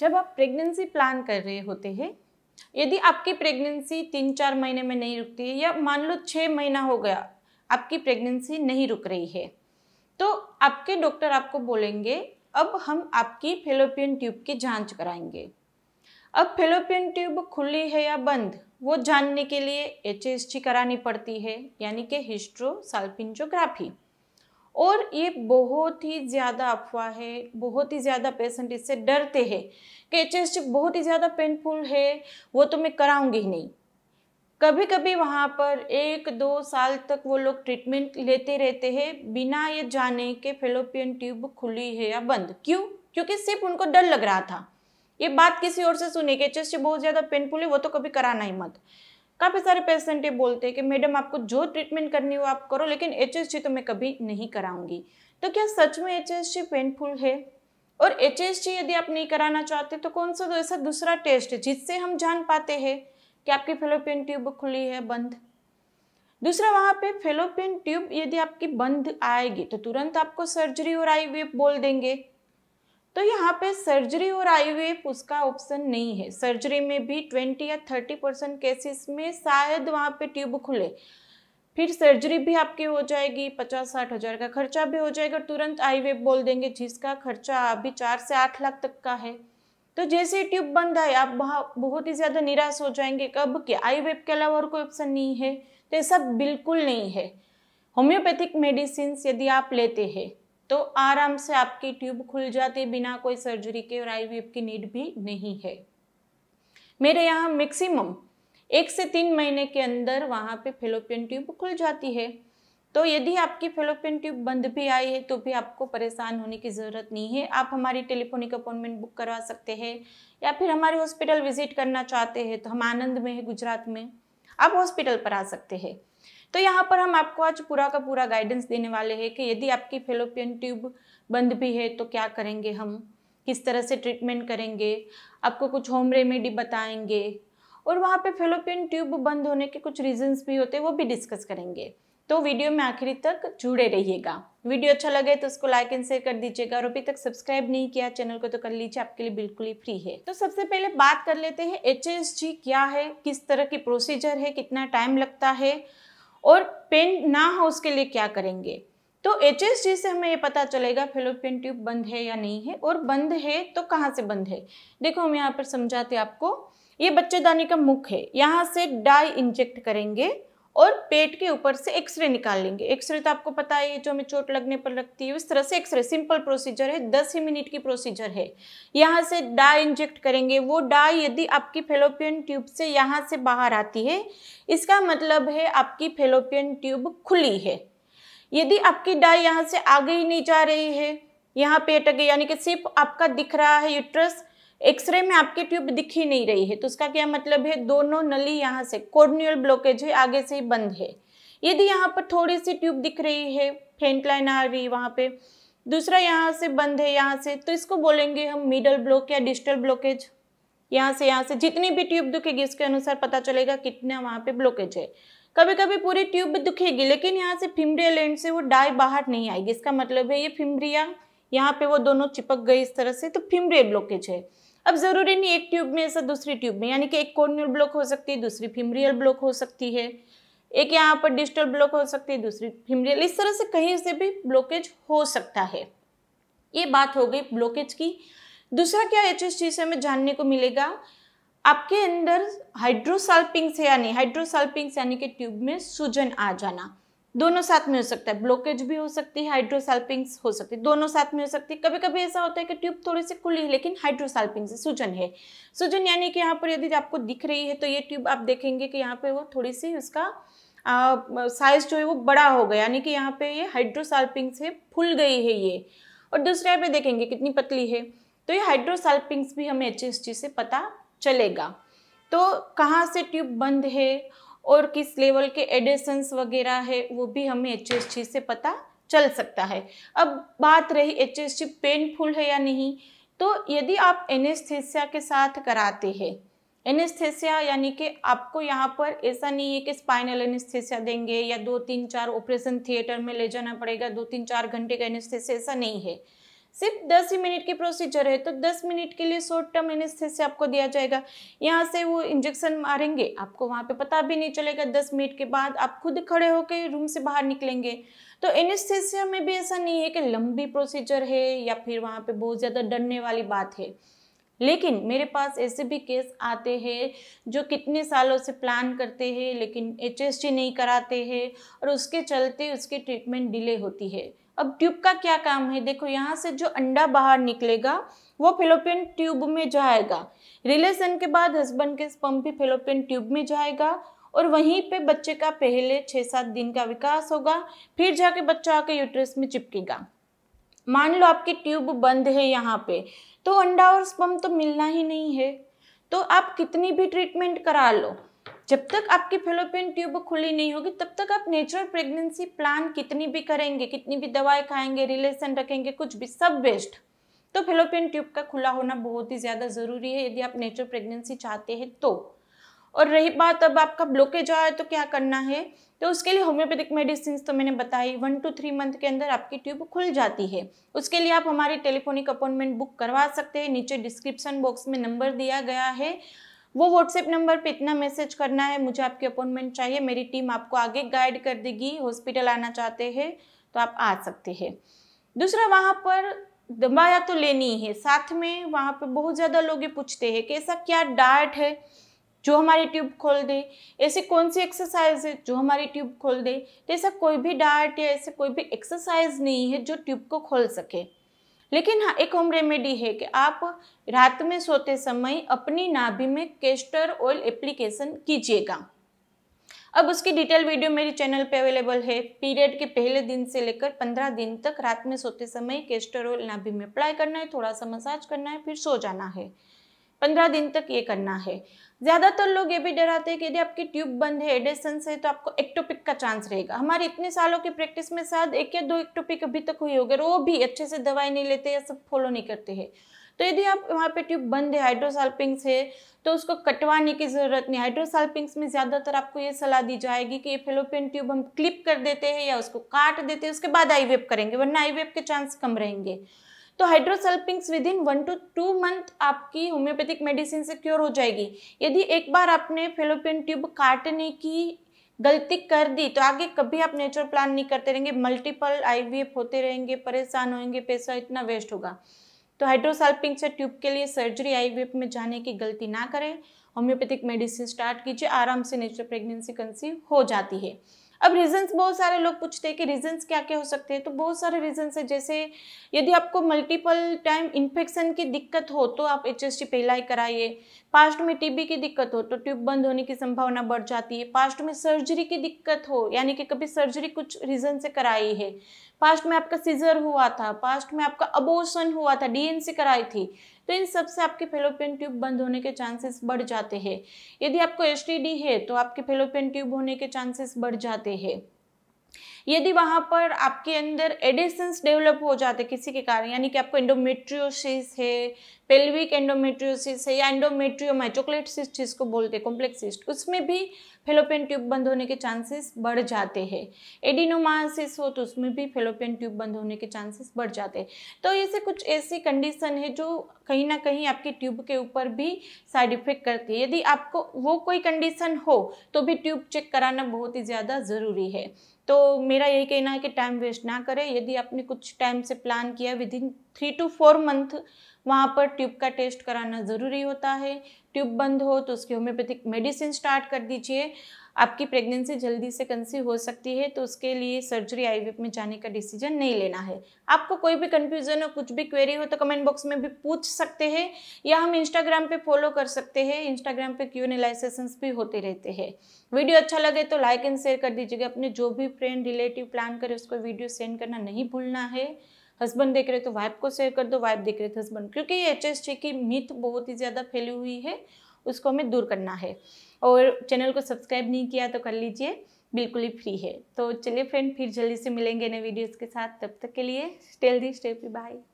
जब आप pregnancy plan कर रहे होते हैं यदि आपकी प्रेगनेंसी तीन चार महीने में नहीं रुकती है या मान लो छः महीना हो गया आपकी प्रेगनेंसी नहीं रुक रही है तो आपके डॉक्टर आपको बोलेंगे अब हम आपकी फेलोपियन ट्यूब की जांच कराएंगे अब फेलोपियन ट्यूब खुली है या बंद वो जानने के लिए एच करानी पड़ती है यानी कि हिस्ट्रोसाल्पिंजोग्राफी और ये बहुत ही ज़्यादा अफवाह है बहुत ही ज़्यादा पेशेंट इससे डरते हैं कि चेस्ट बहुत ही ज़्यादा पेनफुल है वो तो मैं कराऊंगी ही नहीं कभी कभी वहाँ पर एक दो साल तक वो लोग ट्रीटमेंट लेते रहते हैं बिना ये जाने के फेलोपियन ट्यूब खुली है या बंद क्यों क्योंकि सिर्फ उनको डर लग रहा था ये बात किसी और से सुने के चेस्ट बहुत ज़्यादा पेनफुल है वो तो कभी कराना ही मत काफ़ी सारे पेशेंट ये बोलते हैं कि मैडम आपको जो ट्रीटमेंट करनी हो आप करो लेकिन एच तो मैं कभी नहीं कराऊंगी तो क्या सच में एच पेनफुल है और एच यदि आप नहीं कराना चाहते तो कौन सा ऐसा दूसरा टेस्ट है जिससे हम जान पाते हैं कि आपकी फेलोपियन ट्यूब खुली है बंद दूसरा वहाँ पे फेलोपियन ट्यूब यदि आपकी बंद आएगी तो तुरंत आपको सर्जरी और आई बोल देंगे तो यहाँ पे सर्जरी और आईवीएफ उसका ऑप्शन नहीं है सर्जरी में भी ट्वेंटी या थर्टी परसेंट केसेस में शायद वहाँ पे ट्यूब खुले फिर सर्जरी भी आपकी हो जाएगी पचास साठ हज़ार का खर्चा भी हो जाएगा तुरंत आई बोल देंगे जिसका खर्चा अभी चार से आठ लाख तक का है तो जैसे ट्यूब बंद आए आप बहुत ही ज़्यादा निराश हो जाएंगे कब कि आई वेब के अलावा और कोई ऑप्शन नहीं है तो ऐसा बिल्कुल नहीं है होम्योपैथिक मेडिसिन यदि आप लेते हैं तो आराम से आपकी ट्यूब खुल जाती बिना कोई सर्जरी के और आई की नीड भी नहीं है मेरे यहाँ मैक्सिमम एक से तीन महीने के अंदर वहाँ पे फेलोपियन ट्यूब खुल जाती है तो यदि आपकी फेलोपियन ट्यूब बंद भी आई है तो भी आपको परेशान होने की ज़रूरत नहीं है आप हमारी टेलीफोनिक अपॉइंटमेंट बुक करवा सकते हैं या फिर हमारे हॉस्पिटल विजिट करना चाहते हैं तो हम आनंद में है गुजरात में आप हॉस्पिटल पर आ सकते हैं तो यहाँ पर हम आपको आज पूरा का पूरा गाइडेंस देने वाले हैं कि यदि आपकी फेलोपियन ट्यूब बंद भी है तो क्या करेंगे हम किस तरह से ट्रीटमेंट करेंगे आपको कुछ होम रेमेडी बताएंगे और वहाँ पे फेलोपियन ट्यूब बंद होने के कुछ रीजंस भी होते हैं वो भी डिस्कस करेंगे तो वीडियो में आखिरी तक जुड़े रहिएगा वीडियो अच्छा लगे तो उसको लाइक एंड शेयर कर दीजिएगा और अभी तक सब्सक्राइब नहीं किया चैनल को तो कर लीजिए आपके लिए बिल्कुल ही फ्री है तो सबसे पहले बात कर लेते हैं एच क्या है किस तरह की प्रोसीजर है कितना टाइम लगता है और पेन ना हो उसके लिए क्या करेंगे तो एच से हमें ये पता चलेगा फेलोपियन ट्यूब बंद है या नहीं है और बंद है तो कहाँ से बंद है देखो हम यहाँ पर समझाते आपको ये बच्चेदानी का मुख है यहाँ से डाई इंजेक्ट करेंगे और पेट के ऊपर से एक्सरे निकाल लेंगे एक्सरे तो आपको पता है जो हमें चोट लगने पर लगती है उस तरह से एक्सरे सिंपल प्रोसीजर है दस ही मिनट की प्रोसीजर है यहाँ से डा इंजेक्ट करेंगे वो डाई यदि आपकी फेलोपियन ट्यूब से यहाँ से बाहर आती है इसका मतलब है आपकी फेलोपियन ट्यूब खुली है यदि आपकी डाय यहाँ से आगे ही नहीं जा रही है यहाँ पेट आगे यानी कि सिर्फ आपका दिख रहा है यूट्रस एक्सरे में आपकी ट्यूब दिख ही नहीं रही है तो उसका क्या मतलब है दोनों नली यहाँ से कोर्नियल ब्लॉकेज है आगे से ही बंद है यदि यहाँ पर थोड़ी सी ट्यूब दिख रही है फेंट लाइन आ रही है वहाँ पे दूसरा यहाँ से बंद है यहाँ से तो इसको बोलेंगे हम मिडल ब्लॉक या डिजिटल ब्लॉकेज यहाँ से यहाँ से जितनी भी ट्यूब दुखेगी उसके अनुसार पता चलेगा कितना वहाँ पे ब्लॉकेज है कभी कभी पूरी ट्यूब दुखेगी लेकिन यहाँ से फिमरिया लेंड से वो डाई बाहर नहीं आएगी इसका मतलब है ये फिमरिया यहाँ पे वो दोनों चिपक गई इस तरह से तो फिमरिया ब्लॉकेज है अब ज़रूरी नहीं एक ट्यूब में ऐसा दूसरी ट्यूब में यानी कि एक कोर्नियल ब्लॉक हो सकती है दूसरी फिमरियल ब्लॉक हो सकती है एक यहाँ पर डिस्टल ब्लॉक हो सकती है दूसरी फिमरियल इस तरह से कहीं से भी ब्लॉकेज हो सकता है ये बात हो गई ब्लॉकेज की दूसरा क्या एच से हमें जानने को मिलेगा आपके अंदर हाइड्रोसाल्पिंग्स है यानी हाइड्रोसाल्पिंग्स यानी कि ट्यूब में सूजन आ जाना दोनों साथ में हो सकता है ब्लॉकेज भी हो सकती है हाइड्रोसाल्पिंग्स हो सकती है दोनों साथ में हो सकती है कभी कभी ऐसा होता है कि ट्यूब थोड़ी सी खुली है लेकिन से सूजन है सूजन यानी कि यहाँ पर यदि आपको दिख रही है तो ये ट्यूब आप देखेंगे कि यहाँ पे वो थोड़ी सी उसका साइज जो है वो बड़ा हो गया यानी कि यहाँ पे ये हाइड्रोसाल्पिंग से फूल गई है ये और दूसरे पे देखेंगे कितनी पतली है तो ये हाइड्रोसाल्पिंग्स भी हमें एच से पता चलेगा तो कहाँ से ट्यूब बंद है और किस लेवल के एडिसन्स वगैरह है वो भी हमें एच से पता चल सकता है अब बात रही एच पेनफुल है या नहीं तो यदि आप एनेस्थेसिया के साथ कराते हैं एनेस्थेसिया यानी कि आपको यहाँ पर ऐसा नहीं है कि स्पाइनल एनेस्थेसिया देंगे या दो तीन चार ऑपरेशन थिएटर में ले जाना पड़ेगा दो तीन चार घंटे का एनेस्थेसिया ऐसा नहीं है सिर्फ 10 ही मिनट की प्रोसीजर है तो 10 मिनट के लिए शॉर्ट टर्म एनेस्थेसिया आपको दिया जाएगा यहाँ से वो इंजेक्शन मारेंगे आपको वहाँ पे पता भी नहीं चलेगा 10 मिनट के बाद आप खुद खड़े होकर रूम से बाहर निकलेंगे तो एनेस्थेसिया में भी ऐसा नहीं है कि लंबी प्रोसीजर है या फिर वहाँ पर बहुत ज़्यादा डरने वाली बात है लेकिन मेरे पास ऐसे भी केस आते हैं जो कितने सालों से प्लान करते हैं लेकिन एच नहीं कराते हैं और उसके चलते उसकी ट्रीटमेंट डिले होती है अब ट्यूब का क्या काम है देखो यहाँ से जो अंडा बाहर निकलेगा वो फिलोपियन ट्यूब में जाएगा रिलेशन के बाद हस्बैंड के स्पम भी फिलोपियन ट्यूब में जाएगा और वहीं पे बच्चे का पहले छः सात दिन का विकास होगा फिर जाके बच्चा आके यूट्रस में चिपकेगा मान लो आपकी ट्यूब बंद है यहाँ पे तो अंडा और स्पम तो मिलना ही नहीं है तो आप कितनी भी ट्रीटमेंट करा लो जब तक आपकी फेलोपियन ट्यूब खुली नहीं होगी तब तक आप नेचुरल प्रेगनेंसी प्लान कितनी भी करेंगे कितनी भी दवाएं खाएंगे रिलेशन रखेंगे कुछ भी सब वेस्ट तो फेलोपियन ट्यूब का खुला होना बहुत ही ज़्यादा ज़रूरी है यदि आप नेचुरल प्रेगनेंसी चाहते हैं तो और रही बात अब आपका ब्लॉकेज आया तो क्या करना है तो उसके लिए होम्योपैथिक मेडिसिन तो मैंने बताई वन टू थ्री मंथ के अंदर आपकी ट्यूब खुल जाती है उसके लिए आप हमारी टेलीफोनिक अपॉइंटमेंट बुक करवा सकते हैं नीचे डिस्क्रिप्शन बॉक्स में नंबर दिया गया है वो व्हाट्सएप नंबर पे इतना मैसेज करना है मुझे आपकी अपॉइंटमेंट चाहिए मेरी टीम आपको आगे गाइड कर देगी हॉस्पिटल आना चाहते हैं तो आप आ सकते हैं दूसरा वहाँ पर दवाया तो लेनी है साथ में वहाँ पर बहुत ज़्यादा लोग ये पूछते हैं कि ऐसा क्या डाइट है जो हमारी ट्यूब खोल दे ऐसी कौन सी एक्सरसाइज है जो हमारी ट्यूब खोल दे तो ऐसा कोई भी डाइट या ऐसे कोई भी एक्सरसाइज नहीं है जो ट्यूब को खोल सके लेकिन हाँ एक होम रेमेडी है कि आप रात में सोते समय अपनी नाभि में केस्टर ऑयल एप्लीकेशन कीजिएगा अब उसकी डिटेल वीडियो मेरी चैनल पे अवेलेबल है पीरियड के पहले दिन से लेकर पंद्रह दिन तक रात में सोते समय केस्टर ऑयल नाभि में अप्लाई करना है थोड़ा सा मसाज करना है फिर सो जाना है पंद्रह दिन तक ये करना है ज़्यादातर लोग ये भी डराते हैं कि यदि आपकी ट्यूब बंद है एडेसन है तो आपको एक्टोपिक का चांस रहेगा हमारे इतने सालों की प्रैक्टिस में शायद एक या दो एक्टोपिक अभी तक हुई होगी वो भी अच्छे से दवाई नहीं लेते या सब फॉलो नहीं करते हैं तो यदि आप वहाँ पे ट्यूब बंद है हाइड्रोसाल्पिंग्स है तो उसको कटवाने की ज़रूरत नहीं हाइड्रोसाल्पिंग्स में ज़्यादातर आपको ये सलाह दी जाएगी कि ये फेलोपियन ट्यूब हम क्लिप कर देते हैं या उसको काट देते हैं उसके बाद आई करेंगे वरना आई के चांस कम रहेंगे तो hydrosalpinx within one two two month आपकी होम्योपैथिक मेडिसिन से क्योर हो जाएगी यदि एक बार आपने फेलोपियन ट्यूब काटने की गलती कर दी तो आगे कभी आप नेचुरल प्लान नहीं करते रहेंगे मल्टीपल आईवीएफ होते रहेंगे परेशान होंगे पैसा इतना वेस्ट होगा तो हाइड्रोसल्पिंग से ट्यूब के लिए सर्जरी आईवीएफ में जाने की गलती ना करें होम्योपैथिक मेडिसिन स्टार्ट कीजिए आराम से नेचुरल प्रेगनेंसी कंसीव हो जाती है अब रीजंस बहुत सारे लोग पूछते हैं कि रीजंस क्या क्या हो सकते हैं तो बहुत सारे रीजंस है जैसे यदि आपको मल्टीपल टाइम इन्फेक्शन की दिक्कत हो तो आप एच पहला ही कराइए पास्ट में टीबी की दिक्कत हो तो ट्यूब बंद होने की संभावना बढ़ जाती है पास्ट में सर्जरी की दिक्कत हो यानी कि कभी सर्जरी कुछ रीज़न से कराई है पास्ट में आपका सीजर हुआ था पास्ट में आपका अबोशन हुआ था डीएनसी कराई थी तो इन सब से आपके फेलोपियन ट्यूब बंद होने के चांसेस बढ़ जाते हैं यदि आपको एस है तो आपके फेलोपियन ट्यूब होने के चांसेस बढ़ जाते हैं यदि वहां पर आपके अंदर एडिसन्स डेवलप हो जाते किसी के कारण यानी कि आपको इंडोमेट्रियोसिस है पेल्विक एंडोमेट्रियोसिस है या एंडोमेट्रियोम चॉकलेट सिस्ट जिसको बोलते हैं कॉम्प्लेक्स सिस्ट उसमें भी फेलोपियन ट्यूब बंद होने के चांसेस बढ़ जाते हैं एडिनोमासिस हो तो उसमें भी फेलोपियन ट्यूब बंद होने के चांसेस बढ़ जाते हैं तो ऐसे कुछ ऐसी कंडीशन है जो कहीं ना कहीं आपके ट्यूब के ऊपर भी साइड इफेक्ट करती है यदि आपको वो कोई कंडीशन हो तो भी ट्यूब चेक कराना बहुत ही ज़्यादा ज़रूरी है तो मेरा यही कहना है कि टाइम वेस्ट ना करें यदि आपने कुछ टाइम से प्लान किया within three two four month वहाँ पर ट्यूब का टेस्ट कराना ज़रूरी होता है ट्यूब बंद हो तो उसकी होम्योपैथिक मेडिसिन स्टार्ट कर दीजिए आपकी प्रेगनेंसी जल्दी से कंसीव हो सकती है तो उसके लिए सर्जरी आई में जाने का डिसीजन नहीं लेना है आपको कोई भी कन्फ्यूज़न हो कुछ भी क्वेरी हो तो कमेंट बॉक्स में भी पूछ सकते हैं या हम इंस्टाग्राम पे फॉलो कर सकते हैं इंस्टाग्राम पे क्यू एन भी होते रहते हैं वीडियो अच्छा लगे तो लाइक एंड शेयर कर दीजिएगा अपने जो भी फ्रेंड रिलेटिव प्लान करें उसको वीडियो सेंड करना नहीं भूलना है हस्बैंड देख रहे तो वाइफ को शेयर कर दो वाइफ देख रहे तो हस्बैंड क्योंकि ये एच की मिथ बहुत ही ज़्यादा फैली हुई है उसको हमें दूर करना है और चैनल को सब्सक्राइब नहीं किया तो कर लीजिए बिल्कुल ही फ्री है तो चलिए फ्रेंड फिर जल्दी से मिलेंगे नए वीडियोस के साथ तब तक के लिए स्टेल दी स्टेपी बाय